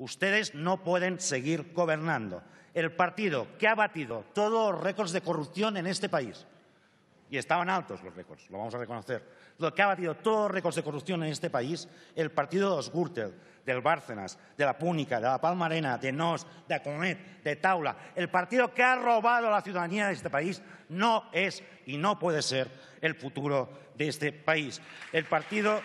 Ustedes no pueden seguir gobernando. El partido que ha batido todos los récords de corrupción en este país, y estaban altos los récords, lo vamos a reconocer, lo que ha batido todos los récords de corrupción en este país, el partido de los Gürtel, del Bárcenas, de la Púnica, de la Palmarena, de Nos, de Conet, de Taula, el partido que ha robado a la ciudadanía de este país, no es y no puede ser el futuro de este país. El partido